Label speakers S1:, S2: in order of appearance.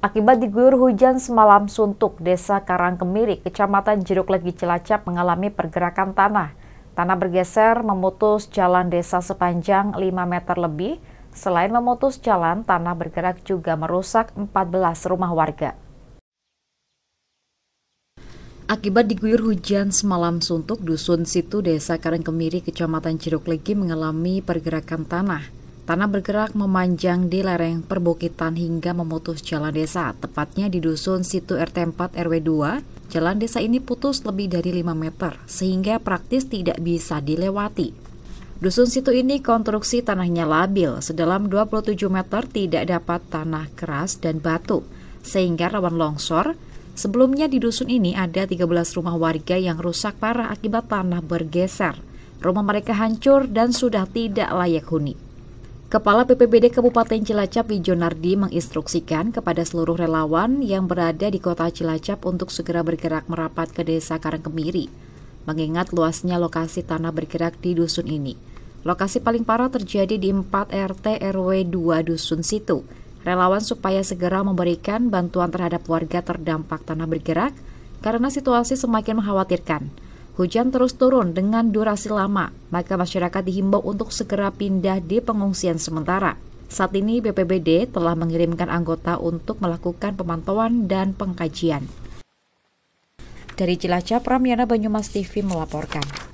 S1: Akibat diguyur hujan semalam suntuk, Desa Karang Kemiri Kecamatan Jeruk Legi Cilacap mengalami pergerakan tanah. Tanah bergeser memutus jalan desa sepanjang 5 meter lebih. Selain memutus jalan, tanah bergerak juga merusak 14 rumah warga. Akibat diguyur hujan semalam suntuk, Dusun Situ, Desa Karang Kemiri Kecamatan Jeruk Legi mengalami pergerakan tanah. Tanah bergerak memanjang di lereng perbukitan hingga memutus jalan desa, tepatnya di Dusun Situ RT 4 RW 2. Jalan desa ini putus lebih dari 5 meter, sehingga praktis tidak bisa dilewati. Dusun situ ini konstruksi tanahnya labil, sedalam 27 meter tidak dapat tanah keras dan batu, sehingga rawan longsor. Sebelumnya di dusun ini ada 13 rumah warga yang rusak parah akibat tanah bergeser. Rumah mereka hancur dan sudah tidak layak huni. Kepala PPBD Kabupaten Cilacap Wijonardi menginstruksikan kepada seluruh relawan yang berada di kota Cilacap untuk segera bergerak merapat ke desa Karangkemiri, mengingat luasnya lokasi tanah bergerak di dusun ini. Lokasi paling parah terjadi di 4 RT RW 2 Dusun Situ. Relawan supaya segera memberikan bantuan terhadap warga terdampak tanah bergerak karena situasi semakin mengkhawatirkan. Hujan terus turun dengan durasi lama, maka masyarakat dihimbau untuk segera pindah di pengungsian sementara. Saat ini BPBD telah mengirimkan anggota untuk melakukan pemantauan dan pengkajian. Dari Cilacap, Ramiana Banyumas TV melaporkan.